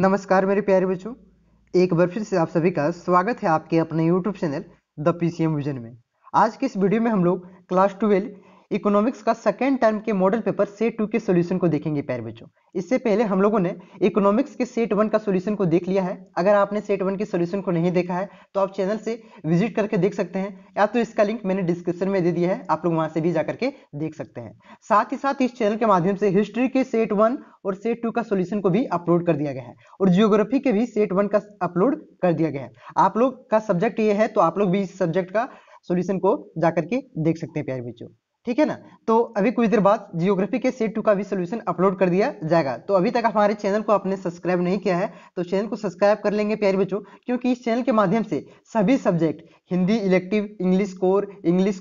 नमस्कार मेरे प्यारे बच्चों एक बार फिर से आप सभी का स्वागत है आपके अपने YouTube channel the P C M vision में आज के इस वीडियो में हम लोग क्लास ट्वेल्व इकोनॉमिक्स का सेकेंड टर्म के मॉडल पेपर सेट टू के सोल्यूशन को देखेंगे प्यार बच्चों इससे पहले हम लोगों ने इकोनॉमिक्स के सेट वन का सोल्यूशन को देख लिया है अगर आपने सेट वन के सोल्यूशन को नहीं देखा है तो आप चैनल से विजिट करके देख सकते हैं या तो इसका लिंक मैंने डिस्क्रिप्शन में दे दिया है आप लोग वहां से भी जाकर के देख सकते हैं साथ ही साथ इस चैनल के माध्यम से हिस्ट्री के सेट वन और सेट टू का सोल्यूशन को भी अपलोड कर दिया गया है और जियोग्राफी के भी सेट वन का अपलोड कर दिया गया है आप लोग का सब्जेक्ट ये है तो आप लोग भी इस सब्जेक्ट का सोल्यूशन को जाकर के देख सकते हैं प्यारे बच्चों ठीक है ना तो अभी कुछ देर बाद जियोग्राफी के सेट टू का भी सोल्यूशन अपलोड कर दिया जाएगा तो अभी तक हमारे चैनल को आपने सब्सक्राइब नहीं किया है तो चैनल को सब्सक्राइब कर लेंगे प्यारे बच्चों क्योंकि इस चैनल के माध्यम से सभी subject Hindi elective English core English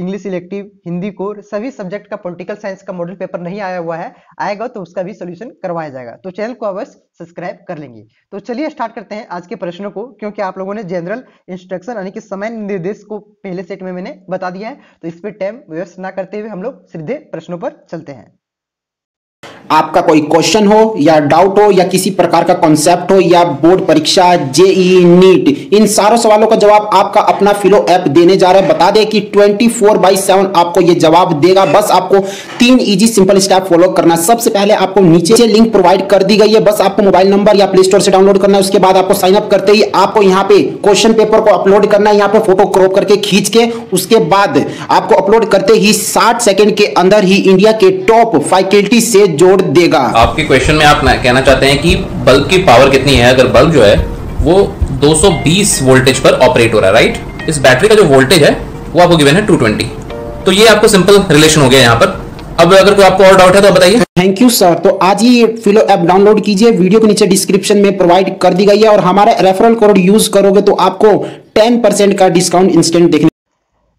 English elective Hindi core सभी सब्जेक्ट का पॉलिटिकल साइंस का मॉडल पेपर नहीं आया हुआ है आएगा तो उसका भी सोल्यूशन करवाया जाएगा तो चैनल को अवश्य सब्सक्राइब कर लेंगे तो चलिए स्टार्ट करते हैं आज के प्रश्नों को क्योंकि आप लोगों ने जनरल इंस्ट्रक्शन यानी कि समय निर्देश को पहले सेट में मैंने बता दिया है तो इस पर टाइम व्यवस्था ना करते हुए हम लोग सीधे प्रश्नों पर चलते हैं आपका कोई क्वेश्चन हो या डाउट हो या किसी प्रकार का कॉन्सेप्ट हो या बोर्ड परीक्षा जेई नीट e e, इन सारों सवालों का जवाब आपका अपना फिलो ऐप देने जा रहा है बता दें कि 24 फोर बाई सेवन आपको ये जवाब देगा बस आपको तीन इजी सिंपल स्टेप फॉलो करना सबसे पहले आपको नीचे लिंक प्रोवाइड कर दी गई है बस आपको मोबाइल नंबर या प्ले स्टोर से डाउनलोड करना है उसके बाद आपको साइन अप करते ही आपको यहाँ पे क्वेश्चन पेपर को अपलोड करना है यहाँ पे फोटो क्रॉप करके खींच के उसके बाद आपको अपलोड करते ही साठ सेकेंड के अंदर ही इंडिया के टॉप फैकल्टी से जो जोड़ देगा आपके क्वेश्चन में आप कहना चाहते हैं कि बल्ब की पावर कितनी है अगर बल्ब जो है वो 220 वोल्टेज पर ऑपरेट हो रहा है राइट इस बैटरी का जो वोल्टेज है वो आपको गिवन है 220 तो ये आपको सिंपल रिलेशन हो गया यहाँ पर अब अगर कोई आपको और डाउट है तो बताइए थैंक यू सर तो आज ही फिलो ऐप डाउनलोड कीजिए वीडियो के नीचे डिस्क्रिप्शन में प्रोवाइड कर दी गई है और हमारा रेफरल कोड यूज करोगे तो आपको 10% का डिस्काउंट इंस्टेंट देखने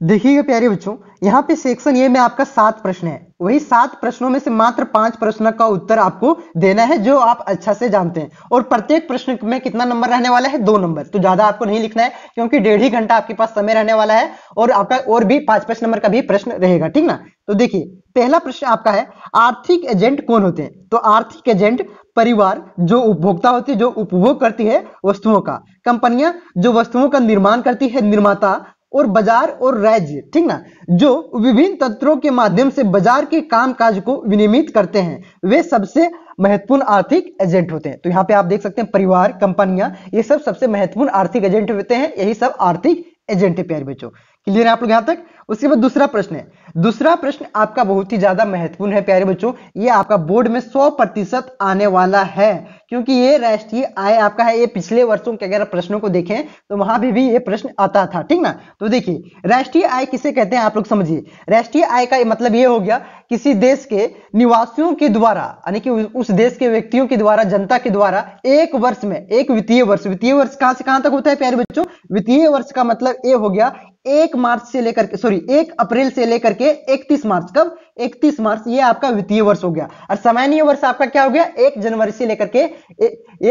देखिएगा प्यारे बच्चों यहाँ पे सेक्शन ये में आपका सात प्रश्न है वही सात प्रश्नों में से मात्र पांच प्रश्न का उत्तर आपको देना है जो आप अच्छा से जानते हैं और प्रत्येक प्रश्न में कितना नंबर रहने वाला है दो नंबर तो ज्यादा आपको नहीं लिखना है क्योंकि डेढ़ ही घंटा आपके पास समय रहने वाला है और आपका और भी पांच पांच नंबर का भी प्रश्न रहेगा ठीक ना तो देखिए पहला प्रश्न आपका है आर्थिक एजेंट कौन होते हैं तो आर्थिक एजेंट परिवार जो उपभोक्ता होती है जो उपभोग करती है वस्तुओं का कंपनियां जो वस्तुओं का निर्माण करती है निर्माता और बाजार और राज्य ठीक ना जो विभिन्न तंत्रों के माध्यम से बाजार के कामकाज को विनियमित करते हैं वे सबसे महत्वपूर्ण आर्थिक एजेंट होते हैं तो यहाँ पे आप देख सकते हैं परिवार कंपनियां ये सब सबसे महत्वपूर्ण आर्थिक एजेंट होते हैं यही सब आर्थिक एजेंट है प्यारे बच्चों क्लियर है आप लोग यहां तक उसके बाद दूसरा प्रश्न है दूसरा प्रश्न आपका बहुत ही ज्यादा महत्वपूर्ण है प्यारे बच्चों ये आपका बोर्ड में 100 प्रतिशत आने वाला है क्योंकि ये राष्ट्रीय आय आपका है ये पिछले वर्षों के अगर प्रश्नों को देखें तो वहां भी, भी ये प्रश्न आता था ठीक ना तो देखिए राष्ट्रीय आय किसे कहते हैं आप लोग समझिए राष्ट्रीय आय का मतलब ये हो गया किसी देश के निवासियों के द्वारा यानी कि उस देश के व्यक्तियों के द्वारा जनता के द्वारा एक वर्ष में एक वित्तीय वर्ष वित्तीय वर्ष कहां से कहां तक होता है प्यारे बच्चों वित्तीय वर्ष का मतलब ये हो गया एक मार्च से लेकर के सॉरी एक अप्रैल से लेकर के 31 मार्च कब 31 मार्च ये आपका वित्तीय वर्ष हो गया और सामान्य वर्ष आपका क्या हो गया एक जनवरी से लेकर के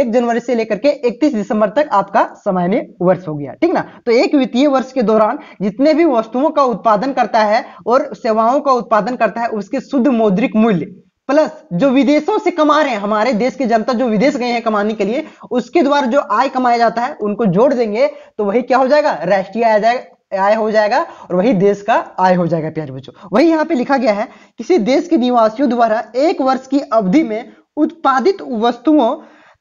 एक जनवरी से लेकर के 31 दिसंबर तक आपका सामान्य वर्ष हो गया ठीक ना तो एक वित्तीय वर्ष के दौरान जितने भी वस्तुओं का उत्पादन करता है और सेवाओं का उत्पादन करता है उसके शुद्ध मौद्रिक मूल्य प्लस जो विदेशों से कमा रहे हैं हमारे देश की जनता जो विदेश गए हैं कमाने के लिए उसके द्वारा जो आय कमाया जाता है उनको जोड़ देंगे तो वही क्या हो जाएगा राष्ट्रीय आय जाएगा आय हो जाएगा और वही देश का आय हो जाएगा प्यारे बच्चों वही यहाँ पे लिखा गया है किसी देश के निवासियों द्वारा एक वर्ष की अवधि में उत्पादित वस्तुओं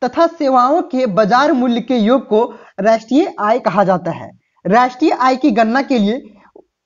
तथा सेवाओं के बाजार मूल्य के योग को राष्ट्रीय आय कहा जाता है राष्ट्रीय आय की गणना के लिए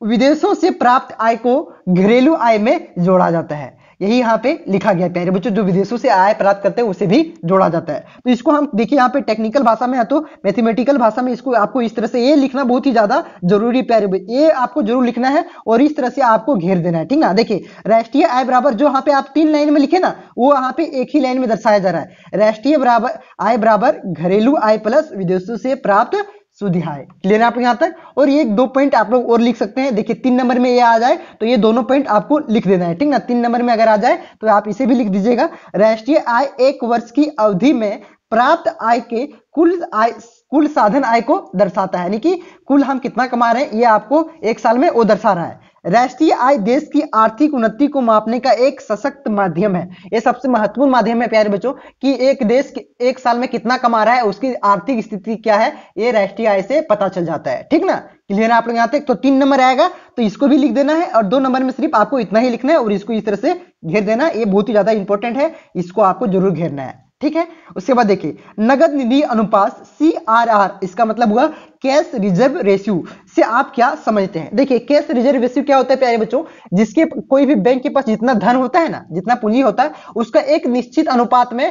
विदेशों से प्राप्त आय को घरेलू आय में जोड़ा जाता है यही यहाँ पे लिखा गया प्यारे बच्चों जो विदेशों से आय प्राप्त करते हैं उसे भी जोड़ा जाता है तो इसको हम देखिए यहाँ पे टेक्निकल भाषा में है तो मैथमेटिकल भाषा में इसको आपको इस तरह से ये लिखना बहुत ही ज्यादा जरूरी प्यारे ये आपको जरूर लिखना है और इस तरह से आपको घेर देना है ठीक ना देखिए राष्ट्रीय आय बराबर जो यहाँ पे आप तीन लाइन में लिखे ना वो यहाँ पे एक ही लाइन में दर्शाया जा रहा है राष्ट्रीय बराबर आय बराबर घरेलू आय प्लस विदेशों से प्राप्त सुधिहाय क्लियर है आप यहां तक और ये दो पॉइंट आप लोग और लिख सकते हैं देखिए तीन नंबर में ये आ जाए तो ये दोनों पॉइंट आपको लिख देना है ठीक ना तीन नंबर में अगर आ जाए तो आप इसे भी लिख दीजिएगा राष्ट्रीय आय एक वर्ष की अवधि में प्राप्त आय के कुल आय कुल साधन आय को दर्शाता है यानी कि कुल हम कितना कमा रहे हैं ये आपको एक साल में वो दर्शा रहा है राष्ट्रीय आय देश की आर्थिक उन्नति को मापने का एक सशक्त माध्यम है यह सबसे महत्वपूर्ण माध्यम है प्यारे बच्चों कि एक देश एक साल में कितना कमा रहा है उसकी आर्थिक स्थिति क्या है यह राष्ट्रीय आय से पता चल जाता है ठीक ना क्लियर आप लोग यहाँ तक तो तीन नंबर आएगा तो इसको भी लिख देना है और दो नंबर में सिर्फ आपको इतना ही लिखना है और इसको इस तरह से घेर देना यह बहुत ही ज्यादा इंपॉर्टेंट है इसको आपको जरूर घेरना है ठीक है उसके बाद देखिए नगद निधि अनुपात सी आर आर इसका मतलब हुआ कैश रिजर्व रेशियो से आप क्या समझते हैं देखिए कैश रिजर्व रेशियो क्या होता है प्यारे बच्चों जिसके कोई भी बैंक के पास जितना धन होता है ना जितना पूंजी होता है उसका एक निश्चित अनुपात में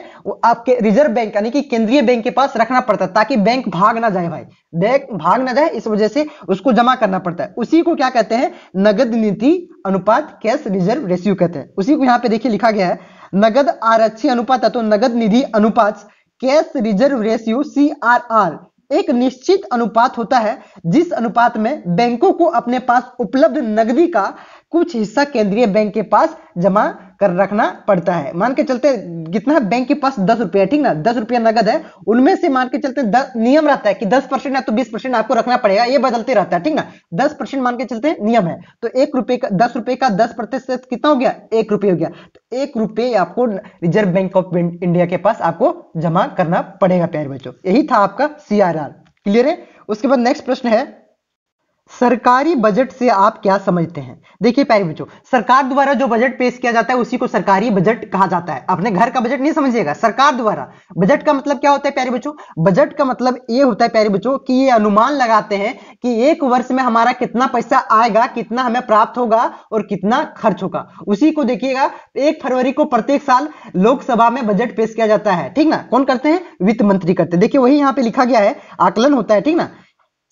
आपके रिजर्व बैंक यानी कि केंद्रीय बैंक के पास रखना पड़ता है ताकि बैंक भाग ना जाए भाई बैंक भाग ना जाए इस वजह से उसको जमा करना पड़ता है उसी को क्या कहते हैं नगद नीति अनुपात कैश रिजर्व रेशियो कहते हैं उसी को यहाँ पे देखिए लिखा गया है नगद आरक्षी अनुपात तो नगद निधि अनुपात कैश रिजर्व रेशियो आर एक निश्चित अनुपात होता है जिस अनुपात में बैंकों को अपने पास उपलब्ध नगदी का कुछ हिस्सा केंद्रीय बैंक के पास जमा कर रखना पड़ता है मान के चलते कितना बैंक के पास दस रुपया ठीक ना दस रुपया नगद है उनमें से मान के चलते नियम रहता है कि दस परसेंट या तो बीस परसेंट आपको रखना पड़ेगा ये बदलते रहता है ठीक ना दस परसेंट मान के चलते नियम है तो एक रुपए का दस रुपए का दस प्रतिशत कितना हो गया एक रुपये हो गया तो एक रुपये आपको रिजर्व बैंक ऑफ इंडिया के पास आपको जमा करना पड़ेगा प्यारे बच्चों यही था आपका सीआरआर क्लियर है उसके बाद नेक्स्ट प्रश्न है सरकारी बजट से आप क्या समझते हैं देखिए प्यारे बच्चों सरकार द्वारा जो बजट पेश किया जाता है उसी को सरकारी बजट कहा जाता है अपने घर का बजट नहीं समझिएगा सरकार द्वारा बजट का मतलब क्या होता है प्यारे बच्चों बजट का मतलब ये होता है प्यारे बच्चों कि ये अनुमान लगाते हैं कि एक वर्ष में हमारा कितना पैसा आएगा कितना हमें प्राप्त होगा और कितना खर्च होगा उसी को देखिएगा एक फरवरी को प्रत्येक साल लोकसभा में बजट पेश किया जाता है ठीक ना कौन करते हैं वित्त मंत्री करते हैं देखिए वही यहाँ पे लिखा गया है आकलन होता है ठीक ना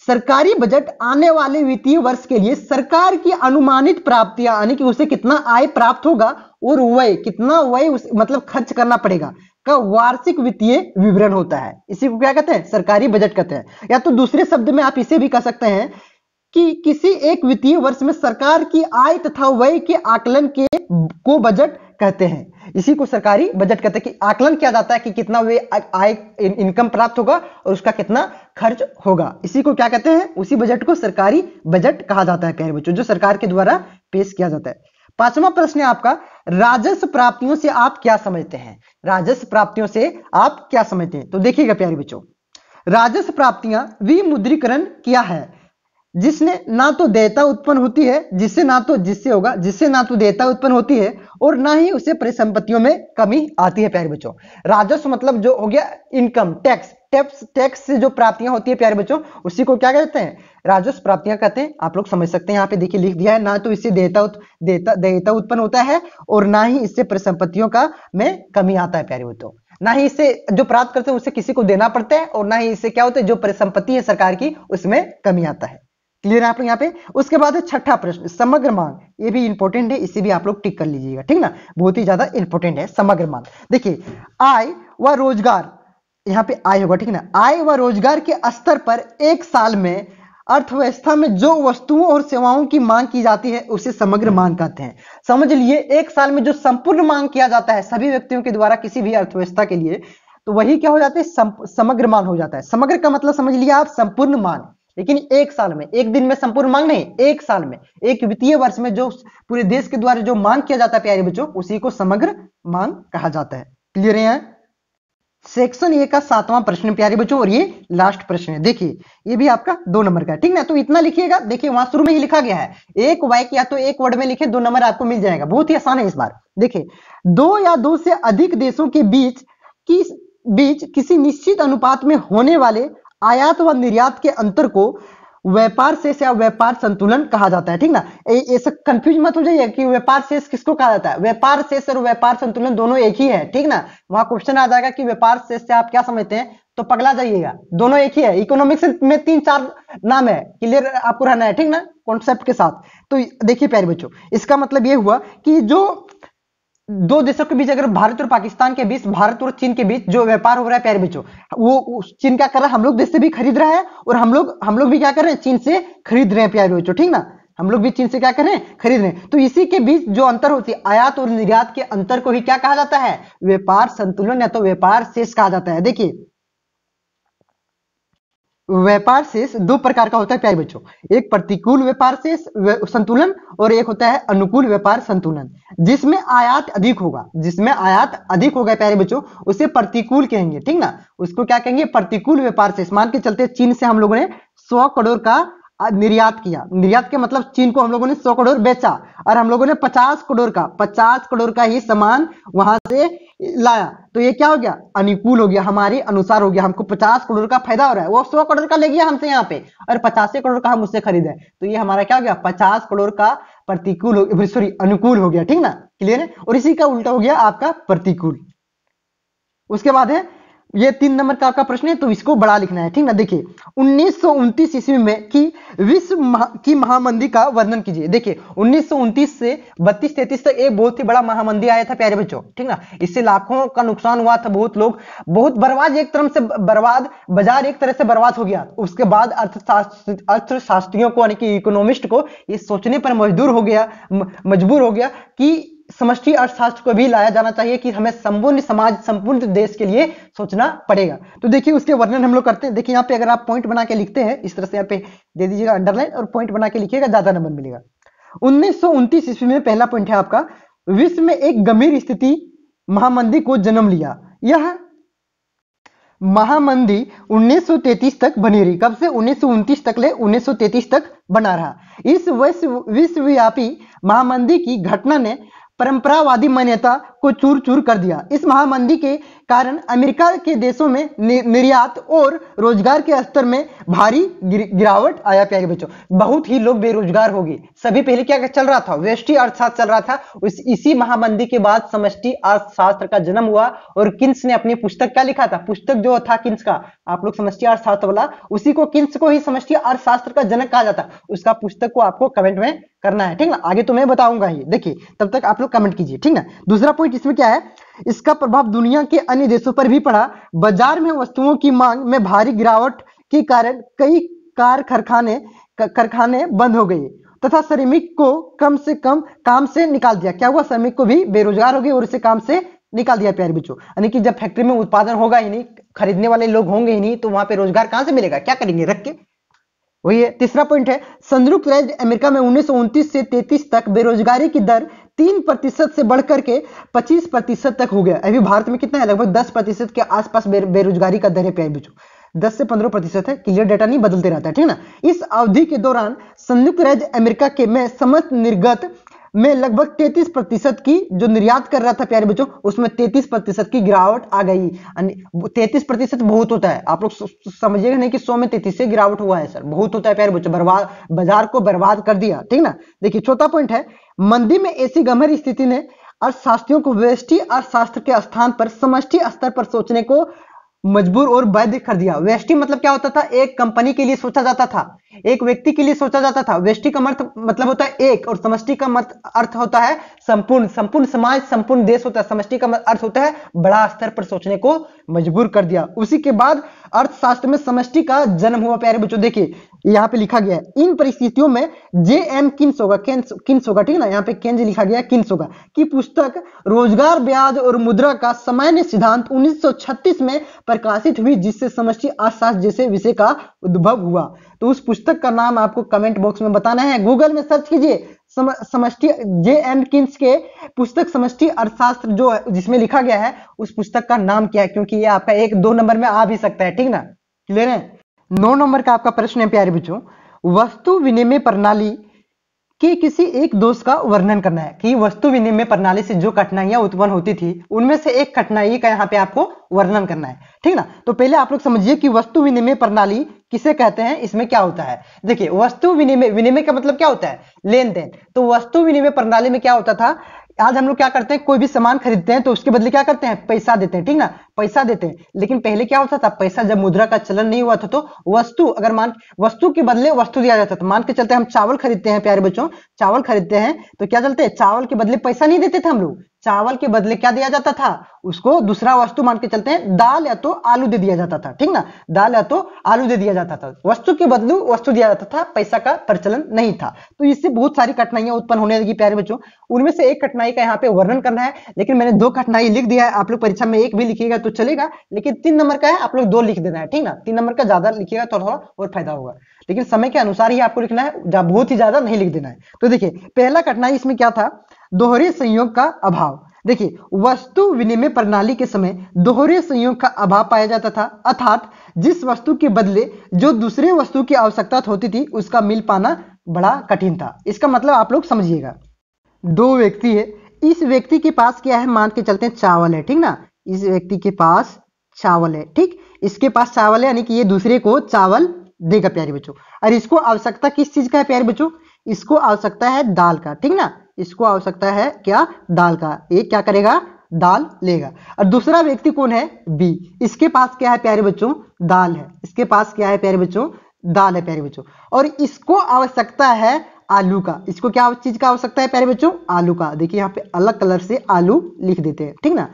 सरकारी बजट आने वाले वित्तीय वर्ष के लिए सरकार की अनुमानित प्राप्तियां यानी कि उसे कितना आय प्राप्त होगा और व्यय कितना व्यय मतलब खर्च करना पड़ेगा का वार्षिक वित्तीय विवरण होता है इसी को क्या कहते हैं सरकारी बजट कहते हैं या तो दूसरे शब्द में आप इसे भी कह सकते हैं कि किसी एक वित्तीय वर्ष में सरकार की आय तथा व्यय के आकलन के को बजट कहते हैं इसी को सरकारी बजट कहते हैं कि आकलन किया जाता है कि कितना वे आय इनकम प्राप्त होगा और उसका कितना खर्च होगा इसी को क्या कहते हैं उसी बजट को सरकारी बजट कहा जाता है कह बच्चों जो सरकार के द्वारा पेश किया जाता है पांचवा प्रश्न है आपका राजस्व प्राप्तियों से आप क्या समझते हैं राजस्व प्राप्तियों से आप क्या समझते हैं तो देखिएगा प्यारे बच्चों राजस्व प्राप्तियां विमुद्रीकरण किया है जिसने ना तो देयता उत्पन्न होती है जिससे ना तो जिससे होगा जिससे ना तो देयता उत्पन्न होती है और ना ही उसे परिसंपत्तियों में कमी आती है प्यारे बच्चों राजस्व मतलब जो हो गया इनकम टैक्स टैक्स टैक्स से जो प्राप्तियां होती है प्यारे बच्चों उसी को क्या कहते हैं राजस्व प्राप्तियां कहते हैं आप लोग समझ सकते हैं यहाँ पे देखिए लिख दिया है ना तो इससे देयता देयता देता उत्पन्न होता है और ना ही इससे परिसंपत्तियों का में कमी आता है प्यारे बच्चों ना ही इसे जो प्राप्त करते हैं उसे किसी को देना पड़ता है और ना ही इसे क्या होता है जो परिसंपत्ति है सरकार की उसमें कमी आता है क्लियर है आप लोग यहाँ पे उसके बाद है छठा प्रश्न समग्र मांग ये भी इंपॉर्टेंट है इसे भी आप लोग टिक कर लीजिएगा ठीक ना बहुत ही ज्यादा इंपॉर्टेंट है समग्र मांग देखिए आय व रोजगार यहाँ पे आय होगा ठीक ना आय व रोजगार के स्तर पर एक साल में अर्थव्यवस्था में जो वस्तुओं और सेवाओं की मांग की जाती है उसे समग्र मांग कहते हैं समझ लिए एक साल में जो संपूर्ण मांग किया जाता है सभी व्यक्तियों के द्वारा किसी भी अर्थव्यवस्था के लिए तो वही क्या हो जाते हैं समग्र मांग हो जाता है समग्र का मतलब समझ लिया आप संपूर्ण मांग लेकिन एक साल में एक दिन में संपूर्ण मांग नहीं एक साल में एक वित्तीय वर्ष में जो पूरे देश के द्वारा जो मांग किया जाता है प्यारे बच्चों उसी को समग्र मांग कहा जाता है क्लियर है सेक्शन ए का सातवां प्रश्न प्यारे बच्चों और ये लास्ट प्रश्न है देखिए ये भी आपका दो नंबर का ठीक ना तो इतना लिखिएगा देखिए वहां शुरू में ही लिखा गया है एक वाइक या तो एक वर्ड में लिखे दो नंबर आपको मिल जाएगा बहुत ही आसान है इस बार देखिए दो या दो से अधिक देशों के बीच किस बीच किसी निश्चित अनुपात में होने वाले आयात व निर्यात के अंतर को व्यापार शेष या व्यापार संतुलन कहा जाता है ठीक ना ऐसा कंफ्यूज मत हो जाइए कि व्यापार शेष किसको कहा जाता है व्यापार शेष और व्यापार संतुलन दोनों एक ही है ठीक ना वहां क्वेश्चन आ जाएगा कि व्यापार शेष से आप क्या समझते हैं तो पगला जाइएगा दोनों एक ही है इकोनॉमिक्स में तीन चार नाम है क्लियर आपको रहना है ठीक ना कॉन्सेप्ट के साथ तो देखिए प्यारे बच्चों इसका मतलब ये हुआ कि जो दो देशों के बीच अगर भारत और पाकिस्तान के बीच भारत और चीन के बीच जो व्यापार हो रहा है प्यार बेचो वो चीन क्या कर रहा है हम लोग देश से भी खरीद रहा है और हम लोग हम लोग भी क्या कर रहे हैं चीन से खरीद रहे हैं प्यार बेचो ठीक ना हम लोग भी चीन से क्या कर रहे हैं खरीद रहे हैं तो इसी के बीच जो अंतर होती है आयात और निर्यात के अंतर को ही क्या कहा जाता है व्यापार संतुलन या तो व्यापार शेष कहा जाता है देखिए व्यापार शेष दो प्रकार का होता है प्यारे बच्चों एक प्रतिकूल व्यापार शेष संतुलन और एक होता है अनुकूल व्यापार संतुलन जिसमें आयात अधिक होगा जिसमें आयात अधिक होगा प्यारे बच्चों उसे प्रतिकूल कहेंगे ठीक ना उसको क्या कहेंगे प्रतिकूल व्यापार शेष मान के चलते चीन से हम लोगों ने सौ करोड़ का निर्यात किया निर्यात के मतलब चीन को हम लोगों ने सौ करोड़ बेचा और हम लोगों ने पचास करोड़ का पचास करोड़ का ही सामान वहां से लाया तो ये क्या हो गया अनुकूल हो गया हमारे अनुसार हो गया हमको पचास करोड़ का फायदा हो रहा है वो सौ करोड़ का ले गया हमसे यहाँ पे और पचास करोड़ का हम उससे खरीदे तो ये हमारा क्या हो गया पचास करोड़ का प्रतिकूल सॉरी अनुकूल हो गया ठीक ना क्लियर है और इसी का उल्टा हो गया आपका प्रतिकूल उसके बाद है ये तीन नंबर का आपका प्रश्न है तो इसको बड़ा लिखना है ठीक ना देखिए उन्नीस ईस्वी में की विश्व महा, की महामंदी का वर्णन कीजिए देखिए उन्नीस से बत्तीस तैतीस तक एक बहुत ही बड़ा महामंदी आया था प्यारे बच्चों ठीक ना इससे लाखों का नुकसान हुआ था बहुत लोग बहुत बर्बाद एक तरह से बर्बाद बाजार एक तरह से बर्बाद हो गया उसके बाद अर्थशास्त्र अर्थशास्त्रियों को यानी कि इकोनॉमिस्ट को ये सोचने पर मजदूर हो गया मजबूर हो गया कि समष्टि अर्थशास्त्र को भी लाया जाना चाहिए कि हमें संपूर्ण समाज संपूर्ण देश के लिए सोचना पड़ेगा तो देखिए उसके वर्णन हम लोग करते हैं देखिए यहाँ पे अगर आप पॉइंट बना के लिखते हैं इस तरह से यहाँ पे दे दीजिएगा अंडरलाइन और पॉइंट बना के लिखिएगा ज्यादा नंबर मिलेगा उन्नीस ईस्वी में पहला पॉइंट है आपका विश्व में एक गंभीर स्थिति महामंदी को जन्म लिया यह महामंदी 1933 तक बनी रही कब से उन्नीस तक ले 1933 तक बना रहा इस विश्वव्यापी महामंदी की घटना ने परंपरावादी मान्यता को चूर चूर कर दिया इस महामंदी के कारण अमेरिका के देशों में निर्यात और रोजगार के स्तर में भारी गिरावट आया प्यारे बच्चों बहुत ही लोग बेरोजगार हो गए सभी पहले क्या चल रहा था वेस्टी अर्थशास्त्र चल रहा था उस इसी महामंदी के बाद समष्टि अर्थशास्त्र का जन्म हुआ और किन्स ने अपनी पुस्तक क्या लिखा था पुस्तक जो था किन्स का आप लोग समष्टि अर्थशास्त्र वाला उसी को किन्स को ही समष्टि अर्थशास्त्र का जनक कहा जाता उसका पुस्तक को आपको कमेंट में करना है ठीक ना आगे तो मैं बताऊंगा ही देखिए तब तक आप लोग कमेंट कीजिए ठीक ना दूसरा पॉइंट इकोनॉमिक इसमें क्या है इसका प्रभाव दुनिया के अन्य देशों पर भी पड़ा बाजार में वस्तुओं की मांग में भारी गिरावट के कारण कई कार कारखाने कारखाने बंद हो गई तथा श्रमिक को कम से कम काम से निकाल दिया क्या हुआ श्रमिक को भी बेरोजगार हो गए और उसे काम से निकाल दिया प्यार बिचो यानी कि जब फैक्ट्री में उत्पादन होगा ही नहीं खरीदने वाले लोग होंगे ही नहीं तो वहां पे रोजगार कहां से मिलेगा क्या करेंगे रख के वही है तीसरा पॉइंट है संयुक्त राज्य अमेरिका में उन्नीस से 33 तक बेरोजगारी की दर तीन प्रतिशत से बढ़कर के पच्चीस प्रतिशत तक हो गया अभी भारत में कितना है लगभग दस प्रतिशत के आसपास बेरोजगारी का दर है पीआईबी दस से पंद्रह प्रतिशत है क्लियर डेटा नहीं बदलते रहता है ठीक ना इस अवधि के दौरान संयुक्त राज्य अमेरिका के में समस्त निर्गत में लगभग 33 प्रतिशत की जो निर्यात कर रहा था प्यारे बच्चों उसमें 33 प्रतिशत की गिरावट आ गई 33 प्रतिशत बहुत होता है आप लोग समझिएगा नहीं कि 100 में 33 से गिरावट हुआ है सर बहुत होता है प्यारे बच्चों बर्बाद बाजार को बर्बाद कर दिया ठीक ना देखिए चौथा पॉइंट है मंदी में ऐसी गंभीर स्थिति ने अर्थशास्त्रियों को व्यष्टि अर्थशास्त्र के स्थान पर समष्टि स्तर पर सोचने को मजबूर और वैध कर दिया वेस्टी मतलब क्या होता था एक कंपनी के लिए सोचा जाता था एक व्यक्ति के लिए सोचा जाता था वृष्टि का अर्थ मतलब होता है एक और समष्टि का मत अर्थ होता है संपूर्ण संपूर्ण समाज संपूर्ण देश होता है समष्टि का अर्थ होता है बड़ा स्तर पर सोचने को मजबूर कर दिया उसी के बाद अर्थशास्त्र में समष्टि का जन्म हुआ प्यारे बच्चों देखिए यहाँ पे लिखा गया है इन परिस्थितियों में जे एम किन्स होगा किन्स होगा ठीक है ना यहाँ पे केंज लिखा गया किन्स होगा की पुस्तक रोजगार ब्याज और मुद्रा का सामान्य सिद्धांत छत्तीस में प्रकाशित हुई जिससे समष्टि अर्थशास्त्र जैसे विषय का उद्भव हुआ तो उस पुस्तक का नाम आपको कमेंट बॉक्स में बताना है गूगल में सर्च कीजिए समष्टि जे एम किन्स के पुस्तक समष्टि अर्थशास्त्र जो जिसमें लिखा गया है उस पुस्तक का नाम क्या है क्योंकि ये आपका एक दो नंबर में आ भी सकता है ठीक ना क्लियर है नौ नंबर का आपका प्रश्न है प्यारे बच्चों वस्तु विनिमय प्रणाली के किसी एक दोष का वर्णन करना है कि वस्तु विनिमय प्रणाली से जो कठिनाइयां उत्पन्न होती थी उनमें से एक कठिनाई का यहाँ पे आपको वर्णन करना है ठीक ना तो पहले आप लोग समझिए कि वस्तु विनिमय प्रणाली किसे कहते हैं इसमें क्या होता है देखिए वस्तु विनिमय विनिमय का मतलब क्या होता है लेन देन तो वस्तु विनिमय प्रणाली में क्या होता था आज हम लोग क्या करते हैं कोई भी सामान खरीदते हैं तो उसके बदले क्या करते हैं पैसा देते हैं ठीक ना पैसा देते हैं लेकिन पहले क्या होता था पैसा जब मुद्रा का चलन नहीं हुआ था तो वस्तु अगर मान वस्तु के बदले वस्तु दिया जाता था मान के चलते हम चावल खरीदते हैं प्यारे बच्चों चावल खरीदते हैं तो क्या चलते हैं चावल के बदले पैसा नहीं देते थे हम लोग चावल के बदले क्या दिया जाता था उसको दूसरा वस्तु मान के चलते हैं दाल या तो आलू दे दिया जाता था ठीक ना दाल या तो आलू दे दिया जाता था वस्तु के बदले वस्तु दिया जाता था पैसा का प्रचलन नहीं था तो इससे बहुत सारी कठिनाइयां उत्पन्न होने लगी प्यारे बच्चों उनमें से एक कठिनाई कठिनाई का यहाँ पे वर्णन करना है लेकिन मैंने दो कठिनाई लिख दिया है आप लोग परीक्षा में एक भी लिखिएगा तो चलेगा लेकिन तीन नंबर का है आप लोग दो लिख देना है ठीक ना तीन नंबर का ज्यादा लिखिएगा तो थोड़ा और फायदा होगा लेकिन समय के अनुसार ही आपको लिखना है बहुत ही ज्यादा नहीं लिख देना है तो देखिये पहला कठिनाई इसमें क्या था दोहरे संयोग का अभाव देखिए वस्तु विनिमय प्रणाली के समय दोहरे संयोग का अभाव पाया जाता था अर्थात जिस वस्तु के बदले जो दूसरे वस्तु की आवश्यकता होती थी उसका मिल पाना बड़ा कठिन था इसका मतलब आप लोग समझिएगा दो व्यक्ति है इस व्यक्ति के पास क्या है मान के चलते हैं चावल है ठीक ना इस व्यक्ति के पास चावल है ठीक इसके पास चावल है यानी कि ये दूसरे को चावल देगा प्यारे बच्चों और इसको आवश्यकता किस चीज का है प्यारे बच्चों इसको आवश्यकता है दाल का ठीक ना इसको आवश्यकता है क्या दाल का ये क्या करेगा दाल लेगा और दूसरा व्यक्ति कौन है बी इसके पास क्या है प्यारे बच्चों दाल है इसके पास क्या है प्यारे बच्चों दाल है प्यारे बच्चों और इसको आवश्यकता है आलू का इसको क्या चीज का आवश्यकता है प्यारे बच्चों आलू का देखिए यहाँ पे अलग कलर से आलू लिख देते हैं ठीक ना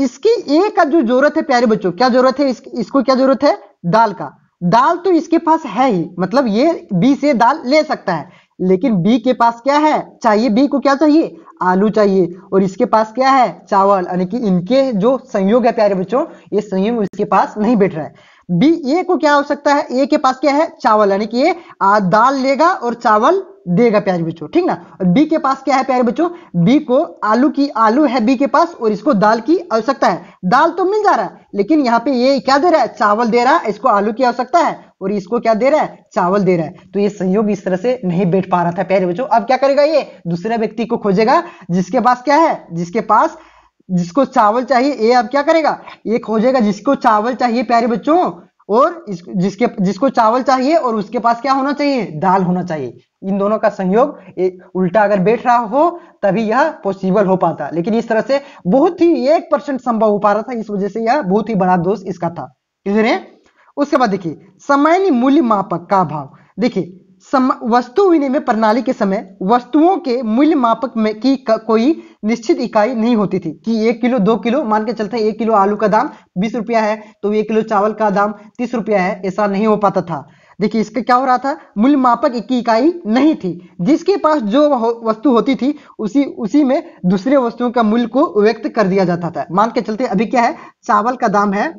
इसकी ए का जो जरूरत है प्यारे बच्चों क्या जरूरत है इस, इसको क्या जरूरत है दाल का दाल तो इसके पास है ही मतलब ये बी से दाल ले सकता है लेकिन बी के पास क्या है चाहिए बी को क्या चाहिए आलू चाहिए और इसके पास क्या है चावल यानी कि इनके जो संयोग है प्यारे बच्चों ये संयोग इसके पास नहीं बैठ रहा है बी ए को क्या हो सकता है ए के पास क्या है चावल यानी कि ये दाल लेगा और चावल देगा प्यारे बच्चों ठीक ना और बी के पास क्या है प्यारे बच्चों बी को आलू की आलू है बी के पास और इसको दाल की आवश्यकता है दाल तो मिल जा रहा है लेकिन यहाँ पे ये क्या दे रहा है चावल दे रहा है इसको आलू की आवश्यकता है और इसको क्या दे रहा है चावल दे रहा है तो ये संयोग इस तरह से नहीं बैठ पा रहा था प्यारे बच्चों अब क्या करेगा ये दूसरे व्यक्ति को खोजेगा जिसके पास क्या है जिसके पास जिसको चावल चाहिए ये अब क्या करेगा ये खोजेगा जिसको चावल चाहिए प्यारे बच्चों और इस, जिसके जिसको चावल चाहिए और उसके पास क्या होना चाहिए दाल होना चाहिए इन दोनों का संयोग उल्टा अगर बैठ रहा हो तभी यह पॉसिबल हो पाता लेकिन इस तरह से बहुत ही एक परसेंट संभव हो पा रहा था इस वजह से यह बहुत ही बड़ा दोष इसका था इधर है उसके बाद देखिए सामान्य मूल्य मापक का भाव देखिए वस्तु विनिमय प्रणाली के समय वस्तुओं के मूल्य मापक में की कोई निश्चित इकाई नहीं होती थी कि एक किलो दो किलो मान के चलते एक किलो आलू का दाम बीस रुपया है तो एक किलो चावल का दाम तीस रुपया है ऐसा नहीं हो पाता था देखिए इसका क्या हो रहा था मूल्य मापक की इकाई नहीं थी जिसके पास जो वस्तु होती थी उसी उसी में दूसरे वस्तुओं का मूल्य को व्यक्त कर दिया जाता था मान के चलते अभी क्या है चावल का दाम है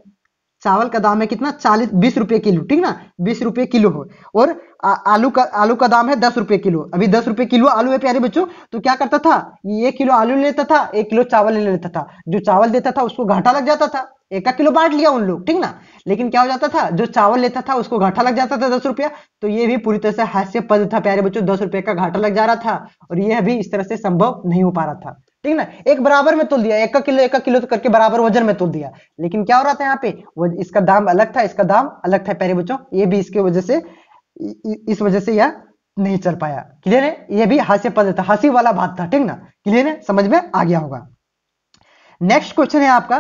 चावल का दाम है कितना चालीस बीस रुपए किलो ठीक ना बीस रुपए किलो हो और आ, आलू का आलू का दाम है दस रुपए किलो अभी दस रुपए किलो आलू है प्यारे बच्चों तो क्या करता था ये एक किलो आलू लेता था एक किलो चावल ले लेता था जो चावल देता था उसको घाटा लग जाता था एक किलो बांट लिया उन लोग ठीक ना लेकिन क्या हो जाता था जो चावल लेता था उसको घाटा लग जाता था दस रुपया तो ये भी पूरी तरह से हास्यपद था प्यारे बच्चों दस रुपए का घाटा लग जा रहा था और यह भी इस तरह से संभव नहीं हो पा रहा था ठीक ना एक बराबर में तुल दिया एक का किलो एक का किलो तो करके बराबर वजन में तुल दिया लेकिन क्या हो रहा था यहाँ पे वो इसका दाम अलग था इसका दाम अलग था पहले बच्चों ये भी इसके वजह से इस वजह से यह नहीं चल पाया क्लियर है यह भी हास्य पद था हंसी वाला बात था ठीक ना क्लियर है समझ में आ गया होगा नेक्स्ट क्वेश्चन है आपका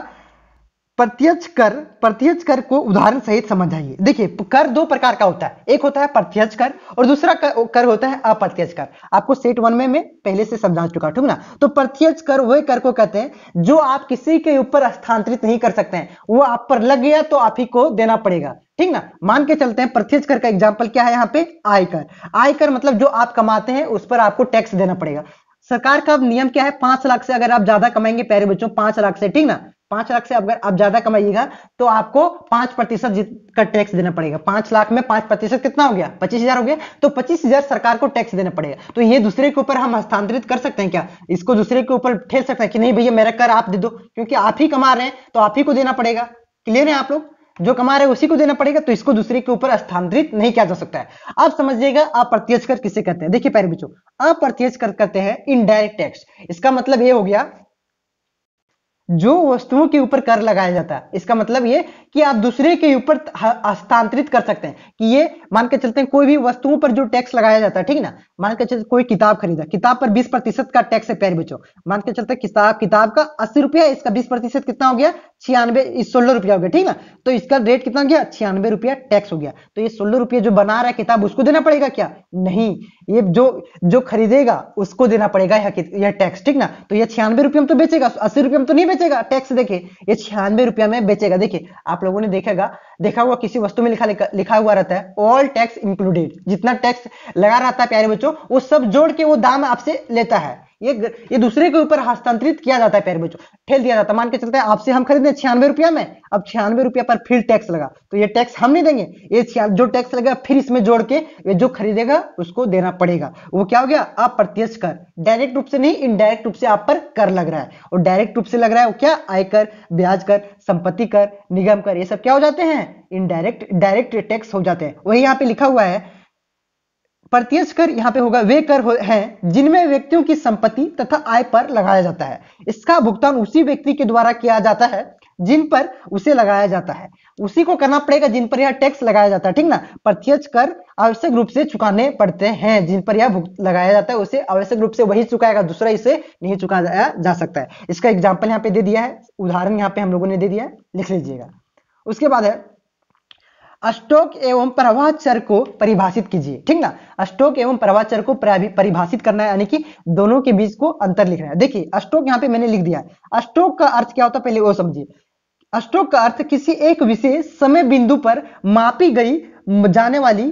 प्रत्यक्ष कर प्रत्यक्ष कर को उदाहरण सहित समझाइए देखिए कर दो प्रकार का होता है एक होता है प्रत्यक्ष कर और दूसरा कर, कर होता है अप्रत्यक्ष कर आपको सेट वन में मैं पहले से समझा चुका ठीक ना तो प्रत्यक्ष कर वह कर को कहते हैं जो आप किसी के ऊपर स्थानांतरित नहीं कर सकते हैं वो आप पर लग गया तो आप ही को देना पड़ेगा ठीक ना मान के चलते हैं प्रत्यक्ष कर का एग्जाम्पल क्या है यहाँ पे आयकर आयकर मतलब जो आप कमाते हैं उस पर आपको टैक्स देना पड़ेगा सरकार का नियम क्या है पांच लाख से अगर आप ज्यादा कमाएंगे पैरे बच्चों पांच लाख से ठीक ना पांच लाख से अगर आप ज्यादा कमाइएगा तो आपको पांच प्रतिशत का टैक्स देना पड़ेगा पांच लाख में पांच प्रतिशत कितना हो गया पच्चीस हजार हो गया तो पच्चीस हजार सरकार को टैक्स देना पड़ेगा तो ये दूसरे के ऊपर हम हस्तांतरित कर सकते हैं क्या इसको दूसरे के ऊपर ठेल सकते हैं कि नहीं भैया मेरा कर आप दे दो क्योंकि आप ही कमा रहे हैं तो आप ही को देना पड़ेगा क्लियर है आप लोग जो कमा रहे उसी को देना पड़ेगा तो इसको दूसरे के ऊपर स्थानांतरित नहीं किया जा सकता है आप समझिएगा आप प्रत्यक्ष कर किसे कहते हैं देखिए पैर बिचो प्रत्यक्ष कर करते हैं इनडायरेक्ट टैक्स इसका मतलब ये हो गया जो वस्तुओं के ऊपर कर लगाया जाता है इसका मतलब ये कि आप दूसरे के ऊपर हस्तांतरित कर सकते हैं कि ये मान के चलते हैं कोई भी वस्तुओं पर जो टैक्स लगाया जाता है ठीक ना मान के चलते कोई किताब खरीदा किताब पर 20 प्रतिशत का टैक्स है पैर बचो मान के चलते किताब किताब का अस्सी रुपया इसका बीस प्रतिशत कितना हो गया छियानवे सोलह रुपया हो गया ठीक ना तो इसका रेट कितना हो गया छियानवे रुपया टैक्स हो गया तो ये सोलह रुपया जो बना रहा है किताब उसको देना पड़ेगा क्या नहीं ये जो जो खरीदेगा उसको देना पड़ेगा यह टैक्स ठीक ना तो यह छियानवे रुपये में तो बेचेगा अस्सी रुपये में तो नहीं बेचेगा टैक्स देखे ये छियानवे रुपया में बेचेगा देखिए आप लोगों ने देखेगा देखा हुआ किसी वस्तु में लिखा लिखा हुआ रहता है ऑल टैक्स इंक्लूडेड जितना टैक्स लगा रहता है प्यारे बच्चों वो सब जोड़ के वो दाम आपसे लेता है ये ये दूसरे के ऊपर हस्तांतरित किया जाता है प्यारे बच्चों ठेल दिया जाता मान के चलते हैं आपसे हम खरीदे छियानवे रुपया में अब छियानवे रुपया पर फिर टैक्स लगा तो ये टैक्स हम नहीं देंगे ये जो टैक्स लगा फिर इसमें जोड़ के ये जो खरीदेगा उसको देना पड़ेगा वो क्या हो गया आप प्रत्यक्ष कर डायरेक्ट रूप से नहीं इनडायरेक्ट रूप से आप पर कर लग रहा है और डायरेक्ट रूप से लग रहा है वो क्या आयकर ब्याज कर संपत्ति कर निगम कर ये सब क्या हो जाते हैं इनडायरेक्ट डायरेक्ट टैक्स हो जाते हैं वही यहाँ पे लिखा हुआ है प्रत्यक्ष कर यहाँ पे होगा वे कर हो, है जिनमें व्यक्तियों की संपत्ति तथा आय पर लगाया जाता है इसका भुगतान उसी व्यक्ति के द्वारा किया जाता है जिन पर उसे लगाया जाता है उसी को करना पड़ेगा जिन पर यह टैक्स लगाया जाता है ठीक ना प्रत्यक्ष कर आवश्यक रूप से चुकाने पड़ते हैं जिन पर यह लगाया जाता है उसे आवश्यक रूप से वही चुकाएगा दूसरा इसे नहीं चुकाया जा सकता है इसका एग्जाम्पल यहाँ पे दे दिया है उदाहरण यहाँ पे हम लोगों ने दे दिया है लिख लीजिएगा उसके बाद है अष्टोक एवं चर को परिभाषित कीजिए ठीक ना अष्टोक एवं चर को परिभाषित करना है यानी कि दोनों के बीच को अंतर लिखना है देखिए अष्टोक यहाँ पे मैंने लिख दिया है अष्टोक का अर्थ क्या होता है पहले वो समझिए अष्टोक का अर्थ किसी एक विशेष समय बिंदु पर मापी गई जाने वाली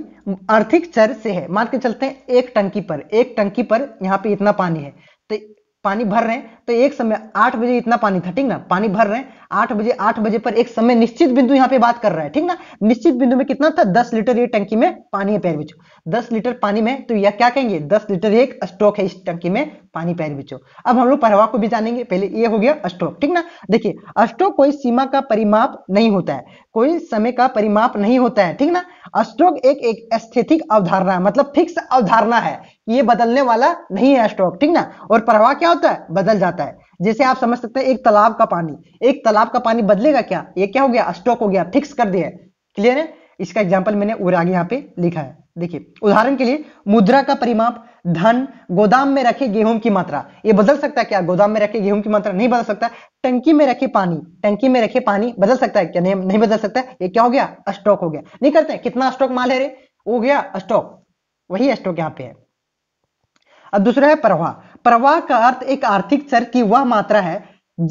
आर्थिक चर से है मान के चलते हैं एक टंकी पर एक टंकी पर यहाँ पे इतना पानी है तो पानी भर रहे हैं तो एक समय आठ बजे इतना पानी था ठीक ना पानी भर रहे हैं आठ बजे आठ बजे पर एक समय निश्चित बिंदु यहाँ पे बात कर रहा है ठीक ना निश्चित बिंदु में कितना था दस लीटर ये टंकी में पानी है पैर बिचो दस लीटर पानी में तो यह क्या कहेंगे दस लीटर एक स्टॉक है इस टंकी में पानी पैर बिछो अब हम लोग प्रवाह को भी जानेंगे पहले ये हो गया अस्टोक ठीक ना देखिए अस्टोक कोई सीमा का परिमाप नहीं होता है कोई समय का परिमाप नहीं होता है ठीक ना स्ट्रोक एक एक स्थितिक अवधारणा है मतलब फिक्स अवधारणा है ये बदलने वाला नहीं है स्ट्रोक ठीक ना और प्रवाह क्या होता है बदल जाता है जैसे आप समझ सकते हैं एक तालाब का पानी एक तालाब का पानी बदलेगा क्या ये क्या हो गया स्ट्रोक हो गया फिक्स कर दिया क्लियर है इसका एग्जाम्पल मैंने उराग यहाँ पे लिखा है देखिए उदाहरण के लिए मुद्रा का परिमाप धन गोदाम में रखे गेहूं की मात्रा ये बदल सकता है क्या गोदाम में रखे गेहूं की मात्रा नहीं बदल सकता टंकी में रखे पानी टंकी में रखे पानी बदल सकता है क्या नहीं नहीं बदल सकता है ये क्या हो गया स्टॉक हो गया नहीं करते कितना स्टॉक माल है रे हो गया स्टॉक वही स्टॉक यहाँ पे है अब दूसरा है प्रवाह प्रवाह का अर्थ एक आर्थिक चर की वह मात्रा है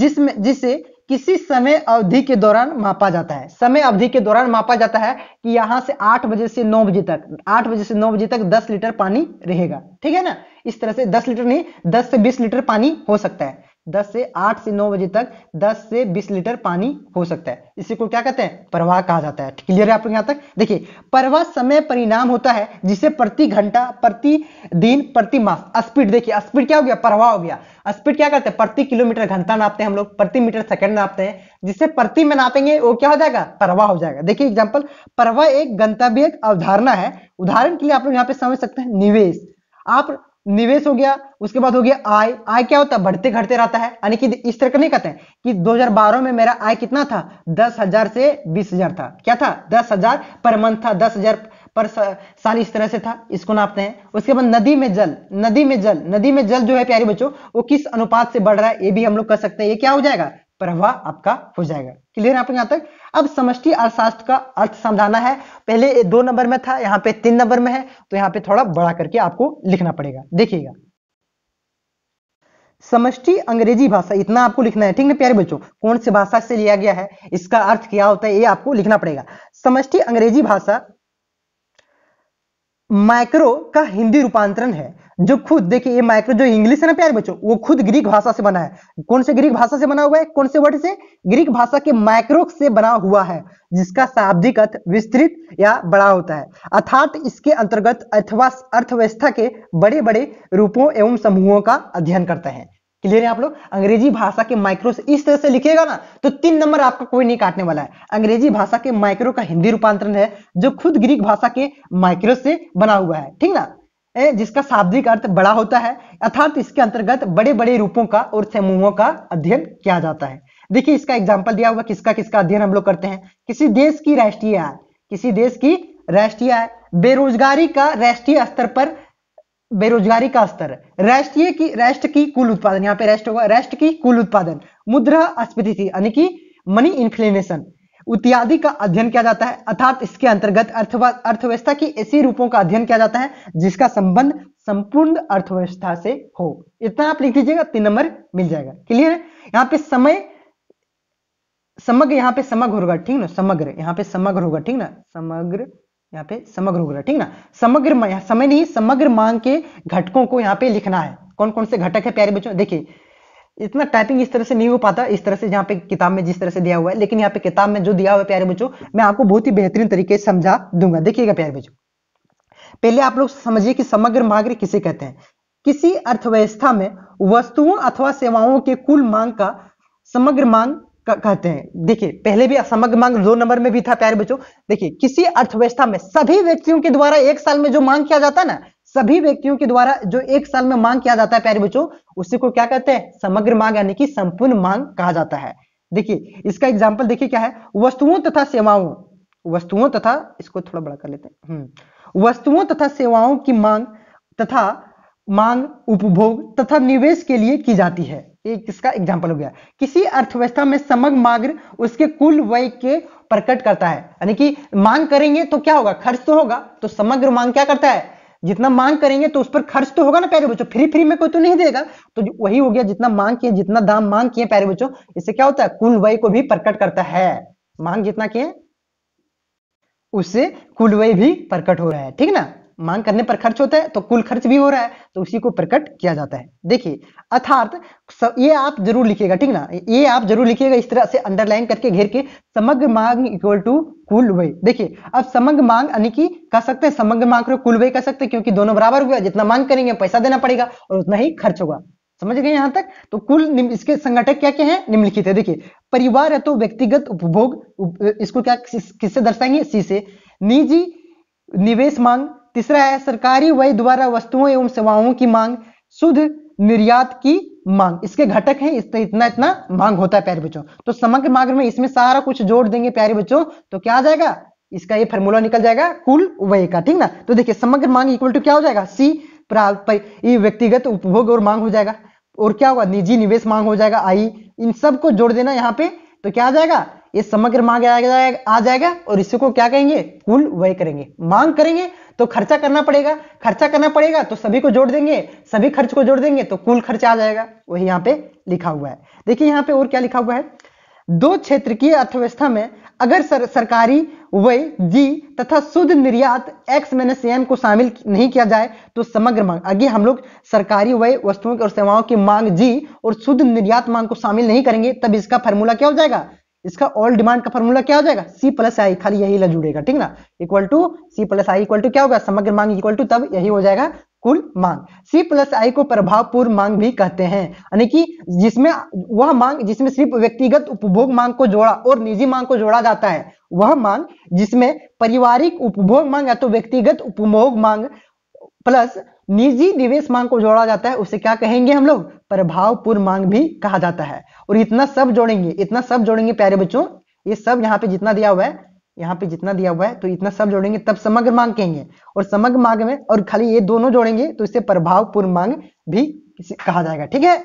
जिसमें जिसे किसी समय अवधि के दौरान मापा जाता है समय अवधि के दौरान मापा जाता है कि यहां से आठ बजे से नौ बजे तक आठ बजे से नौ बजे तक दस लीटर पानी रहेगा ठीक है ना इस तरह से दस लीटर नहीं दस से बीस लीटर पानी हो सकता है दस से आठ से नौ बजे तक दस से बीस लीटर पानी हो सकता है इसी को क्या कहते हैं प्रवाह कहा जाता है क्लियर है आप लोग यहां तक देखिए प्रवाह समय परिणाम होता है जिसे प्रति घंटा प्रति दिन प्रति मास स्पीड देखिए स्पीड क्या हो गया प्रवाह हो गया स्पीड क्या करते हैं प्रति किलोमीटर घंटा नापते हैं हम लोग प्रति मीटर सेकंड नापते हैं जिसे प्रति में नापेंगे वो क्या हो जाएगा प्रवाह हो जाएगा देखिए एग्जाम्पल प्रवाह एक गंतव्य अवधारणा है उदाहरण के लिए आप लोग यहाँ पे समझ सकते हैं निवेश आप निवेश हो गया उसके बाद हो गया आय आय क्या होता है बढ़ते घटते रहता है यानी कि इस तरह का नहीं कहते हैं कि 2012 में मेरा आय कितना था दस हजार से बीस हजार था क्या था दस हजार पर मंथ था दस हजार पर साल इस तरह से था इसको नापते हैं उसके बाद नदी में जल नदी में जल नदी में जल जो है प्यारे बच्चों वो किस अनुपात से बढ़ रहा है ये भी हम लोग कर सकते हैं ये क्या हो जाएगा प्रभाव आपका हो जाएगा क्लियर है आपको यहां तक अब समष्टि अर्थशास्त्र का अर्थ समझाना है पहले दो नंबर में था यहां पे तीन नंबर में है तो यहां पे थोड़ा बड़ा करके आपको लिखना पड़ेगा देखिएगा समष्टि अंग्रेजी भाषा इतना आपको लिखना है ठीक है प्यारे बच्चों कौन सी भाषा से लिया गया है इसका अर्थ क्या होता है ये आपको लिखना पड़ेगा समष्टि अंग्रेजी भाषा माइक्रो का हिंदी रूपांतरण है जो खुद देखिए ये माइक्रो जो इंग्लिश है ना प्यारे बच्चों वो खुद ग्रीक भाषा से बना है कौन से ग्रीक भाषा से बना हुआ है कौन से वर्ड से ग्रीक भाषा के माइक्रो से बना हुआ है जिसका शाब्दिक अर्थ विस्तृत या बड़ा होता है अर्थात इसके अंतर्गत अथवा अर्थव्यवस्था के बड़े बड़े रूपों एवं समूहों का अध्ययन करते हैं क्लियर है आप लोग अंग्रेजी भाषा के माइक्रो से इस तरह से लिखिएगा ना तो तीन नंबर आपका कोई नहीं काटने वाला है अंग्रेजी भाषा के माइक्रो का हिंदी रूपांतरण है जो खुद ग्रीक भाषा के माइक्रो से बना हुआ है ठीक ना जिसका शाब्दिक अर्थ बड़ा होता है अर्थात इसके अंतर्गत बड़े बड़े रूपों का और समूहों का अध्ययन किया जाता है देखिए इसका एग्जाम्पल दिया हुआ किसका किसका अध्ययन हम लोग करते हैं किसी देश की राष्ट्रीय आय किसी देश की राष्ट्रीय आय बेरोजगारी का राष्ट्रीय स्तर पर बेरोजगारी का स्तर राष्ट्रीय की राष्ट्र की कुल उत्पादन यहाँ पे राष्ट्र होगा राष्ट्र की कुल उत्पादन मुद्रा अस्फीति यानी कि मनी इन्फ्लेशन उत्यादि का अध्ययन किया जाता है अर्थात इसके अंतर्गत अर्थव्यवस्था की ऐसी रूपों का अध्ययन किया जाता है जिसका संबंध संपूर्ण अर्थव्यवस्था से हो इतना आप लिख दीजिएगा तीन नंबर मिल जाएगा क्लियर है यहाँ पे समय समग्र यहाँ पे समग्र होगा ठीक ना समग्र यहाँ पे समग्र होगा ठीक ना समग्र यहाँ पे समग्र होगा ठीक ना समग्र समय नहीं समग्र मांग के घटकों को यहाँ पे लिखना है कौन कौन से घटक है प्यारे बच्चों देखिए इतना टाइपिंग इस तरह से नहीं हो पाता इस तरह से यहाँ पे किताब में जिस तरह से दिया हुआ है लेकिन यहाँ पे किताब में जो दिया हुआ है प्यारे बच्चों मैं आपको बहुत ही बेहतरीन तरीके से समझा दूंगा देखिएगा प्यारे बच्चों पहले आप लोग समझिए कि समग्र मांग किसे कहते हैं किसी अर्थव्यवस्था में वस्तुओं अथवा सेवाओं के कुल मांग का समग्र मांग कहते हैं देखिए पहले भी समग्र मांग दो नंबर में भी था प्यारे बच्चों देखिए किसी अर्थव्यवस्था में सभी व्यक्तियों के द्वारा एक साल में जो मांग किया जाता है ना सभी व्यक्तियों के द्वारा जो एक साल में मांग किया जाता है प्यारे बच्चों उसी को क्या कहते हैं समग्र मांग यानी कि संपूर्ण मांग कहा जाता है देखिए इसका एग्जाम्पल देखिए क्या है वस्तुओं तथा सेवाओं वस्तुओं तथा इसको थोड़ा बड़ा कर लेते हैं हम्म। वस्तुओं तथा सेवाओं की मांग तथा मांग उपभोग तथा निवेश के लिए की जाती है एक इसका एग्जाम्पल हो गया किसी अर्थव्यवस्था में समग्र मांग उसके कुल व्यय के प्रकट करता है यानी कि मांग करेंगे तो क्या होगा खर्च तो होगा तो समग्र मांग क्या करता है जितना मांग करेंगे तो उस पर खर्च तो होगा ना प्यारे बच्चों फ्री फ्री में कोई तो नहीं देगा तो वही हो गया जितना मांग किए जितना दाम मांग किए प्यारे बच्चों इससे क्या होता है कुल व्यय को भी प्रकट करता है मांग जितना किए उससे कुल व्यय भी प्रकट हो रहा है ठीक ना मांग करने पर खर्च होता है तो कुल खर्च भी हो रहा है तो उसी को प्रकट किया जाता है देखिए अर्थात ये आप जरूर लिखिएगा ठीक ना ये आप जरूर लिखिएगा इस तरह से अंडरलाइन करके घेर के समग्र मांग इक्वल टू कुल व्यय देखिए अब समग्र मांग यानी कि कह सकते हैं समग्र मांग को कुल व्यय कह सकते हैं क्योंकि दोनों बराबर हुआ जितना मांग करेंगे पैसा देना पड़ेगा और उतना ही खर्च होगा समझ गए यहां तक तो कुल इसके संगठक क्या क्या है निम्नलिखित है देखिए परिवार है तो व्यक्तिगत उपभोग इसको क्या किससे दर्शाएंगे सी से निजी निवेश मांग तीसरा है सरकारी व्यय द्वारा वस्तुओं एवं सेवाओं की मांग शुद्ध निर्यात की मांग इसके घटक है इस इतना इतना मांग होता है प्यारे बच्चों तो समग्र मांग में इसमें सारा कुछ जोड़ देंगे प्यारे बच्चों तो क्या आ जाएगा इसका ये फॉर्मूला निकल जाएगा कुल व्यय का ठीक ना तो देखिए समग्र मांग इक्वल टू क्या हो जाएगा सी ये व्यक्तिगत उपभोग और मांग हो जाएगा और क्या होगा निजी निवेश मांग हो जाएगा आई इन सबको जोड़ देना यहाँ पे तो क्या आ जाएगा ये समग्र मांग आ जाएगा और इसी को क्या कहेंगे कुल व्यय करेंगे मांग करेंगे तो खर्चा करना पड़ेगा खर्चा करना पड़ेगा तो सभी को जोड़ देंगे सभी खर्च को जोड़ देंगे तो कुल खर्च आ जाएगा वही यहाँ पे लिखा हुआ है देखिए यहाँ पे और क्या लिखा हुआ है दो क्षेत्र की अर्थव्यवस्था में अगर सर, सरकारी वही जी तथा शुद्ध निर्यात एक्स माइनस एन को शामिल नहीं किया जाए तो समग्र मांग आगे हम लोग सरकारी वही वस्तुओं और सेवाओं की मांग जी और शुद्ध निर्यात मांग को शामिल नहीं करेंगे तब इसका फार्मूला क्या हो जाएगा इसका ऑल डिमांड का फॉर्मूला क्या हो जाएगा सी प्लस आई खाली यही ला जुड़ेगा ठीक ना equal to C plus I equal to क्या होगा समग्र मांग इक्वल टू तब यही हो जाएगा कुल मांग C प्लस आई को प्रभावपूर्ण मांग भी कहते हैं यानी कि जिसमें वह मांग जिसमें सिर्फ व्यक्तिगत उपभोग मांग को जोड़ा और निजी मांग को जोड़ा जाता है वह मांग जिसमें पारिवारिक उपभोग मांग या तो व्यक्तिगत उपभोग मांग प्लस निजी निवेश मांग को जोड़ा जाता है उसे क्या कहेंगे हम लोग प्रभावपूर्ण मांग भी कहा जाता है और इतना सब जोड़ेंगे इतना सब जोड़ेंगे प्यारे बच्चों ये सब यहाँ पे जितना दिया हुआ है यहाँ पे जितना दिया हुआ है तो इतना सब जोड़ेंगे तब समग्र मांग कहेंगे और समग्र मांग में और खाली ये दोनों जोड़ेंगे तो इसे प्रभावपूर्ण मांग भी कहा जाएगा ठीक है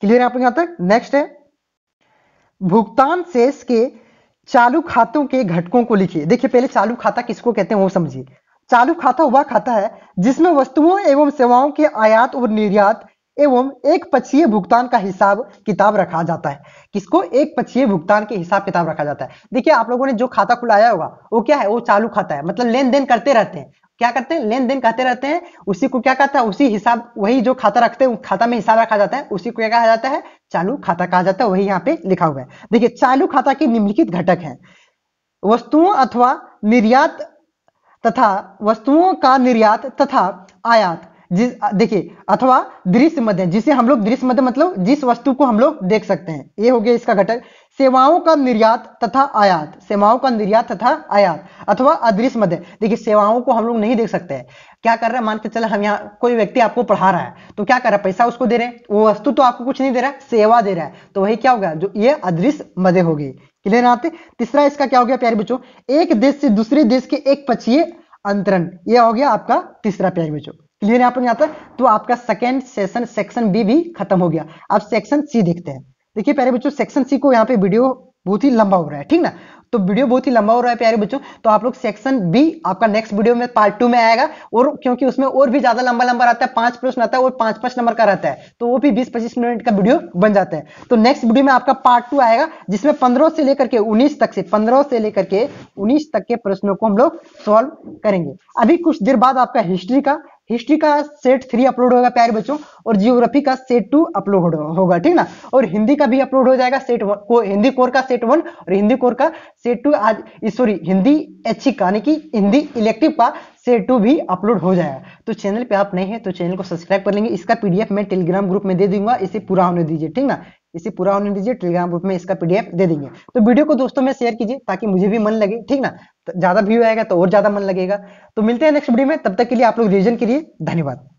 क्लियर है आप यहां तक नेक्स्ट है भुगतान शेष के चालू खातों के घटकों को लिखिए देखिए पहले चालू खाता किसको कहते हैं वो समझिए चालू खाता वह खाता है जिसमें वस्तुओं एवं सेवाओं के आयात और निर्यात एवं एक पक्षीय भुगतान का हिसाब किताब रखा जाता है किसको एक पक्षीय भुगतान के हिसाब किताब रखा जाता है देखिए आप लोगों ने जो खाता खुलाया होगा वो क्या है वो चालू खाता है मतलब लेन देन करते रहते हैं क्या करते हैं लेन देन कहते रहते हैं उसी को क्या कहता है उसी हिसाब वही जो खाता रखते हैं खाता में हिसाब रखा जाता है उसी को क्या कहा जाता है चालू खाता कहा जाता है वही यहाँ पे लिखा हुआ है देखिए चालू खाता के निम्नलिखित घटक है वस्तुओं अथवा निर्यात तथा वस्तुओं का निर्यात तथा आयात जिस देखिए अथवा दृश्य मध्य जिसे हम लोग दृश्य मध्य मतलब जिस वस्तु को हम लोग देख सकते हैं ये हो गया इसका घटक सेवाओं का निर्यात तथा आयात सेवाओं का निर्यात तथा आयात अथवा अदृश्य मध्य देखिए सेवाओं को हम लोग नहीं देख सकते हैं क्या कर रहा है मान के चले हम यहाँ कोई व्यक्ति आपको पढ़ा रहा है तो क्या कर रहा है पैसा उसको दे रहे हैं वो वस्तु तो आपको कुछ नहीं दे रहा है सेवा दे रहा है तो वही क्या होगा जो ये अदृश्य मध्य होगी क्लियर आते तीसरा इसका क्या हो गया प्यारे बच्चों एक देश से दूसरे देश के एक पक्षीय अंतरण यह हो गया आपका तीसरा प्यारे बच्चों क्लियर यहां पर नहीं आता तो आपका सेकेंड सेशन सेक्शन बी भी खत्म हो गया अब सेक्शन सी देखते हैं देखिए प्यारे बच्चों सेक्शन सी को यहाँ पे वीडियो बहुत ही लंबा हो रहा है ठीक ना तो वीडियो बहुत ही लंबा हो रहा है प्यारे बच्चों तो आप लोग सेक्शन बी आपका नेक्स्ट वीडियो में पार्ट टू में आएगा और क्योंकि उसमें और भी ज्यादा लंबा लंबा रहता है पांच प्रश्न आता है और पांच पांच नंबर का रहता है तो वो भी बीस पच्चीस मिनट का वीडियो बन जाता है तो नेक्स्ट वीडियो में आपका पार्ट टू आएगा जिसमें पंद्रह से लेकर के उन्नीस तक से पंद्रह से लेकर के उन्नीस तक के प्रश्नों को हम लोग सॉल्व करेंगे अभी कुछ देर बाद आपका हिस्ट्री का हिस्ट्री का सेट थ्री अपलोड होगा प्यारे बच्चों और जियोग्राफी का सेट टू अपलोड होगा ठीक ना और हिंदी का भी अपलोड हो जाएगा सेट वन को हिंदी कोर का सेट वन और हिंदी कोर का सेट टू आज सॉरी हिंदी एचिक e यानी कि हिंदी इलेक्टिव का सेट टू भी अपलोड हो जाएगा तो चैनल पे आप नहीं है तो चैनल को सब्सक्राइब कर लेंगे इसका पीडीएफ मैं टेलीग्राम ग्रुप में दे दूंगा इसे पूरा होने दीजिए ठीक ना इसे पूरा होने दीजिए टेलीग्राम ग्रुप में इसका पीडीएफ दे देंगे तो वीडियो को दोस्तों में शेयर कीजिए ताकि मुझे भी मन लगे ठीक ना तो ज्यादा व्यू आएगा तो और ज्यादा मन लगेगा तो मिलते हैं नेक्स्ट वीडियो में तब तक के लिए आप लोग रिविजन के लिए धन्यवाद